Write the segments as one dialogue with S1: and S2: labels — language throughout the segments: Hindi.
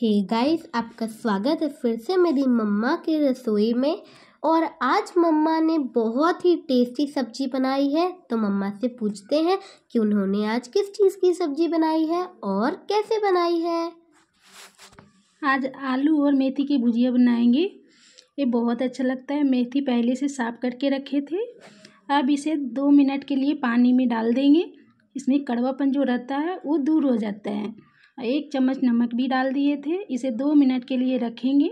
S1: हे hey गाइस आपका स्वागत है फिर से मेरी मम्मा की रसोई में और आज मम्मा ने बहुत ही टेस्टी सब्जी बनाई है तो मम्मा से पूछते हैं कि उन्होंने आज किस चीज़ की सब्जी बनाई है और कैसे बनाई है आज आलू और मेथी की भुजिया बनाएंगे ये
S2: बहुत अच्छा लगता है मेथी पहले से साफ करके रखे थे अब इसे दो मिनट के लिए पानी में डाल देंगे इसमें कड़वापन जो रहता है वो दूर हो जाता है एक चम्मच नमक भी डाल दिए थे इसे दो मिनट के लिए रखेंगे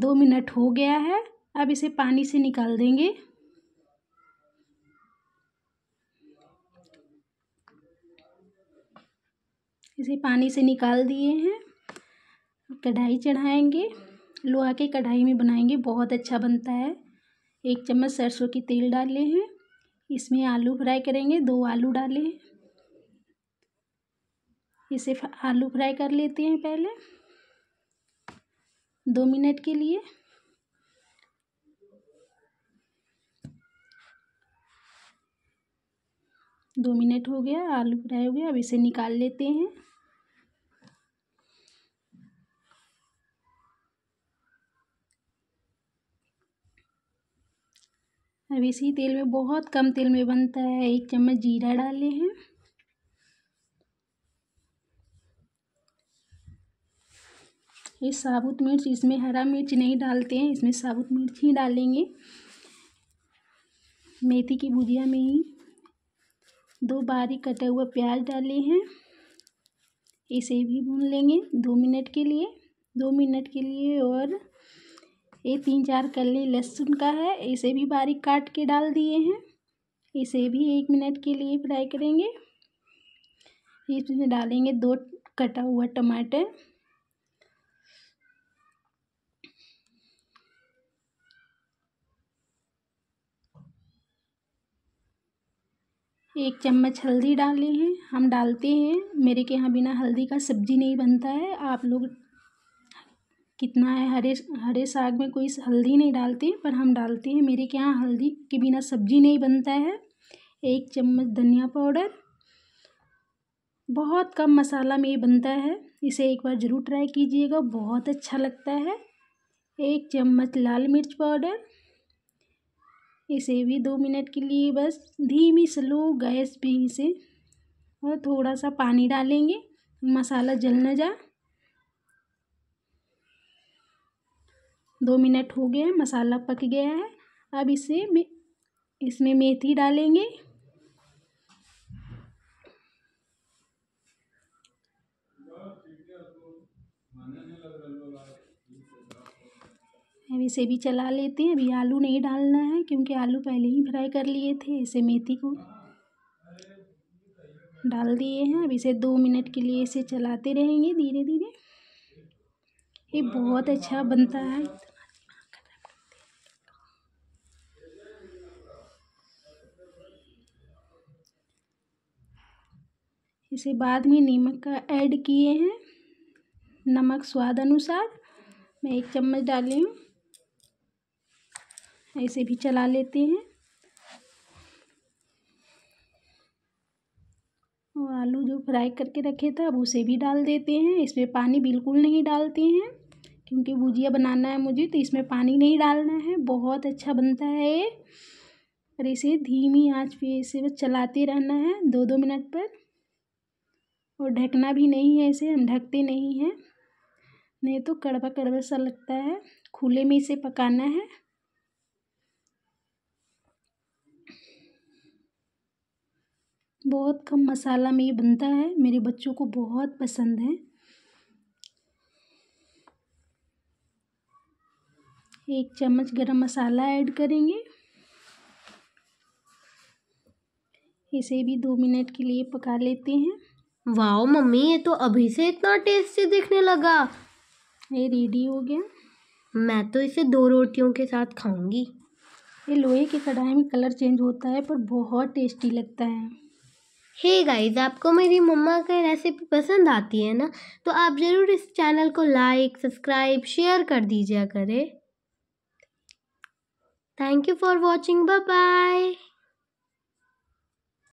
S2: दो मिनट हो गया है अब इसे पानी से निकाल देंगे इसे पानी से निकाल दिए हैं कढ़ाई चढ़ाएंगे लोहा के कढ़ाई में बनाएंगे बहुत अच्छा बनता है एक चम्मच सरसों की तेल डाले हैं इसमें आलू फ्राई करेंगे दो आलू डाले हैं इसे आलू फ्राई कर लेते हैं पहले दो मिनट के लिए दो मिनट हो गया आलू फ्राई हो गया अब इसे निकाल लेते हैं अब इसी तेल में बहुत कम तेल में बनता है एक चम्मच जीरा डाले हैं ये साबुत मिर्च इसमें हरा मिर्च नहीं डालते हैं इसमें साबुत मिर्च ही डालेंगे मेथी की भुजिया में ही दो बारीक कटा हुआ प्याज डाले हैं इसे भी भून लेंगे दो मिनट के लिए दो मिनट के लिए और ये तीन चार कली लहसुन का है इसे भी बारीक काट के डाल दिए हैं इसे भी एक मिनट के लिए फ्राई करेंगे इसमें डालेंगे दो कटा हुआ टमाटर एक चम्मच हल्दी डाले हैं हम डालते हैं मेरे के यहाँ बिना हल्दी का सब्ज़ी नहीं बनता है आप लोग कितना है हरे हरे साग में कोई हल्दी नहीं डालते पर हम डालते हैं मेरे के यहाँ हल्दी के बिना सब्ज़ी नहीं बनता है एक चम्मच धनिया पाउडर बहुत कम मसाला में ये बनता है इसे एक बार ज़रूर ट्राई कीजिएगा बहुत अच्छा लगता है एक चम्मच लाल मिर्च पाउडर इसे भी दो मिनट के लिए बस धीमी स्लो गैस पे इसे और थोड़ा सा पानी डालेंगे मसाला जल न जाए दो मिनट हो गए मसाला पक गया है अब इसे इसमें मेथी डालेंगे हम इसे भी चला लेते हैं अभी आलू नहीं डालना है क्योंकि आलू पहले ही फ्राई कर लिए थे इसे मेथी को डाल दिए हैं अब इसे दो मिनट के लिए इसे चलाते रहेंगे धीरे धीरे ये बहुत अच्छा बनता है इसे बाद में नमक का ऐड किए हैं नमक स्वाद अनुसार मैं एक चम्मच डाली हूँ ऐसे भी चला लेते हैं और आलू जो फ्राई करके रखे थे अब उसे भी डाल देते हैं इसमें पानी बिल्कुल नहीं डालते हैं क्योंकि भुजिया बनाना है मुझे तो इसमें पानी नहीं डालना है बहुत अच्छा बनता है ये और इसे धीमी आंच पे इसे बस चलाते रहना है दो दो मिनट पर और ढकना भी नहीं है इसे हम ढकते नहीं हैं नहीं तो कड़वा कड़वा सा लगता है खुले में इसे पकाना है बहुत कम मसाला में ये बनता है मेरे बच्चों को बहुत पसंद है एक चम्मच गरम मसाला ऐड करेंगे
S1: इसे भी दो मिनट के लिए पका लेते हैं वाओ मम्मी ये तो अभी से इतना टेस्टी दिखने लगा ये रेडी हो गया मैं तो इसे दो रोटियों के साथ खाऊंगी ये लोहे की कढ़ाई में कलर चेंज होता है पर बहुत टेस्टी लगता है हे hey गाइस आपको मेरी मम्मा की रेसिपी पसंद आती है ना तो आप ज़रूर इस चैनल को लाइक सब्सक्राइब शेयर कर दीजिए करें thank you for watching bye bye